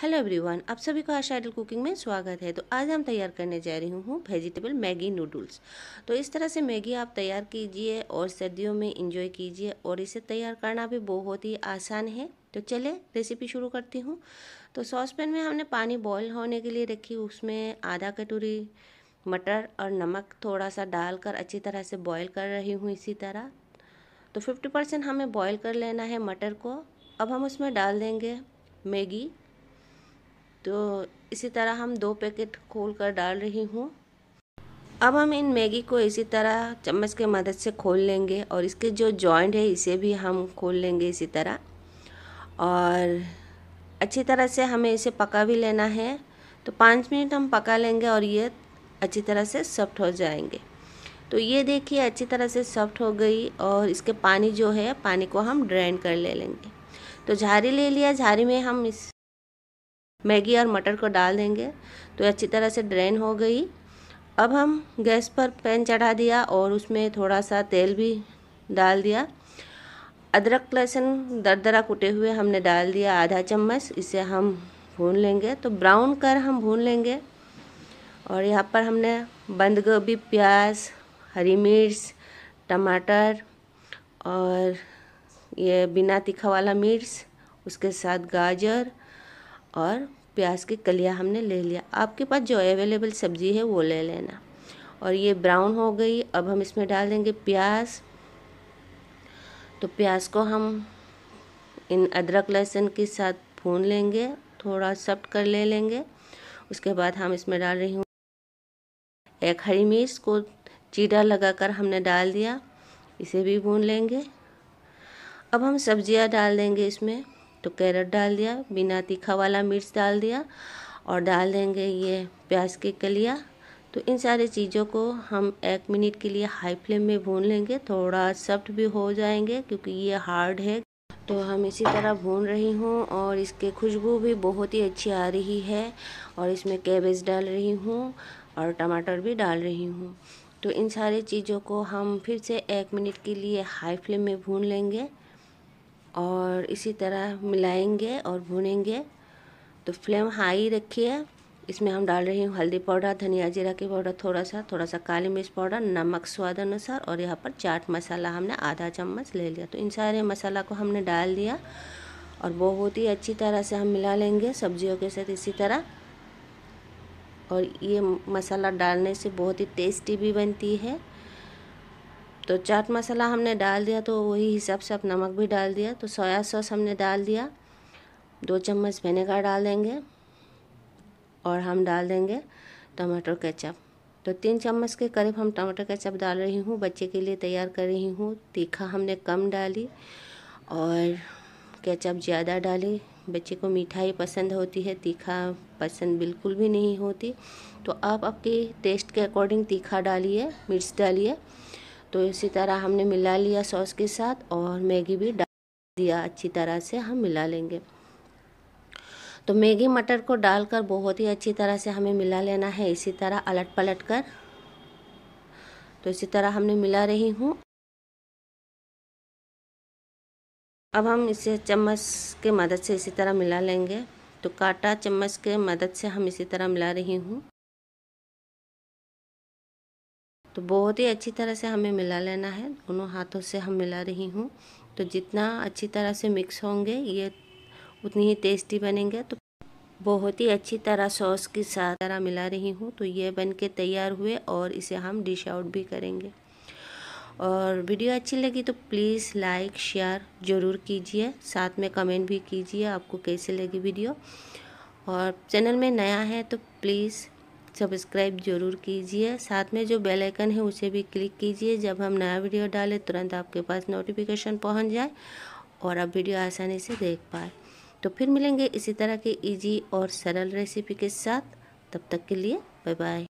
hello everyone आप सभी को आज आइडल कुकिंग में स्वागत है तो आज हम तैयार करने जा रही हूँ वेजिटेबल मैगी नूडल्स तो इस तरह से मैगी आप तैयार कीजिए और सर्दियों में इंजॉय कीजिए और इसे तैयार करना भी बहुत ही आसान है तो चले रेसिपी शुरू करती हूँ तो सॉस पैन में हमने पानी बॉयल होने के लिए रखी उसमें आधा कटोरी मटर और नमक थोड़ा सा डालकर अच्छी तरह से बॉयल कर रही हूँ इसी तरह तो फिफ्टी परसेंट हमें बॉयल कर लेना है मटर को अब हम उसमें डाल देंगे मैगी तो इसी तरह हम दो पैकेट खोल कर डाल रही हूँ अब हम इन मैगी को इसी तरह चम्मच के मदद से खोल लेंगे और इसके जो जॉइंट है इसे भी हम खोल लेंगे इसी तरह और अच्छी तरह से हमें इसे पका भी लेना है तो पाँच मिनट हम पका लेंगे और ये अच्छी तरह से सॉफ्ट हो जाएंगे तो ये देखिए अच्छी तरह से सॉफ्ट हो गई और इसके पानी जो है पानी को हम ड्रेन कर ले लेंगे तो झारी ले लिया झारी में हम इस मैगी और मटर को डाल देंगे तो अच्छी तरह से ड्रेन हो गई अब हम गैस पर पैन चढ़ा दिया और उसमें थोड़ा सा तेल भी डाल दिया अदरक लहसुन दरदरा कुटे हुए हमने डाल दिया आधा चम्मच इसे हम भून लेंगे तो ब्राउन कर हम भून लेंगे और यहाँ पर हमने बंद गोभी प्याज हरी मिर्च टमाटर और ये बिना तीखा वाला मिर्च उसके साथ गाजर और प्याज की कलिया हमने ले लिया आपके पास जो अवेलेबल सब्ज़ी है वो ले लेना और ये ब्राउन हो गई अब हम इसमें डाल देंगे प्याज तो प्याज को हम इन अदरक लहसुन के साथ भून लेंगे थोड़ा सफ्ट कर ले लेंगे उसके बाद हम इसमें डाल रही हूँ एक हरी मिर्च को चीरा लगाकर हमने डाल दिया इसे भी भून लेंगे अब हम सब्जियाँ डाल देंगे इसमें तो कैरेट डाल दिया बिना तीखा वाला मिर्च डाल दिया और डाल देंगे ये प्याज के कलिया तो इन सारे चीज़ों को हम एक मिनट के लिए हाई फ्लेम में भून लेंगे थोड़ा सॉफ्ट भी हो जाएंगे क्योंकि ये हार्ड है तो हम इसी तरह भून रही हूँ और इसके खुशबू भी बहुत ही अच्छी आ रही है और इसमें कैबेज डाल रही हूँ और टमाटर भी डाल रही हूँ तो इन सारे चीज़ों को हम फिर से एक मिनट के लिए हाई फ्लेम में भून लेंगे और इसी तरह मिलाएंगे और भूनेंगे तो फ्लेम हाई रखिए इसमें हम डाल रही हूँ हल्दी पाउडर धनिया जीरा की पाउडर थोड़ा सा थोड़ा सा काली मिर्च पाउडर नमक स्वाद अनुसार और यहाँ पर चाट मसाला हमने आधा चम्मच ले लिया तो इन सारे मसाला को हमने डाल दिया और बहुत ही अच्छी तरह से हम मिला लेंगे सब्जियों के साथ इसी तरह और ये मसाला डालने से बहुत ही टेस्टी भी बनती है तो चाट मसाला हमने डाल दिया तो वही हिसाब से आप नमक भी डाल दिया तो सोया सॉस हमने डाल दिया दो चम्मच विनेगर डाल देंगे और हम डाल देंगे टमाटर केचप तो तीन चम्मच के करीब हम टमाटर केचप डाल रही हूँ बच्चे के लिए तैयार कर रही हूँ तीखा हमने कम डाली और केचप ज़्यादा डाली बच्चे को मिठाई पसंद होती है तीखा पसंद बिल्कुल भी नहीं होती तो आप आपके टेस्ट के अकॉर्डिंग तीखा डालिए मिर्च डालिए तो इसी तरह हमने मिला लिया सॉस के साथ और मैगी भी डाल दिया अच्छी तरह से हम मिला लेंगे तो मैगी मटर को डालकर बहुत ही अच्छी तरह से हमें मिला लेना है इसी तरह अलट पलट कर तो इसी तरह हमने मिला रही हूँ अब हम इसे चम्मच के मदद से इसी तरह मिला लेंगे तो काटा चम्मच के मदद से हम इसी तरह मिला रही हूँ तो बहुत ही अच्छी तरह से हमें मिला लेना है दोनों हाथों से हम मिला रही हूँ तो जितना अच्छी तरह से मिक्स होंगे ये उतनी ही टेस्टी बनेंगे तो बहुत ही अच्छी तरह सॉस के साथ तरह मिला रही हूँ तो ये बन के तैयार हुए और इसे हम डिश आउट भी करेंगे और वीडियो अच्छी लगी तो प्लीज़ लाइक शेयर ज़रूर कीजिए साथ में कमेंट भी कीजिए आपको कैसे लगी वीडियो और चैनल में नया है तो प्लीज़ सब्सक्राइब जरूर कीजिए साथ में जो बेल आइकन है उसे भी क्लिक कीजिए जब हम नया वीडियो डालें तुरंत आपके पास नोटिफिकेशन पहुंच जाए और आप वीडियो आसानी से देख पाए तो फिर मिलेंगे इसी तरह के इजी और सरल रेसिपी के साथ तब तक के लिए बाय बाय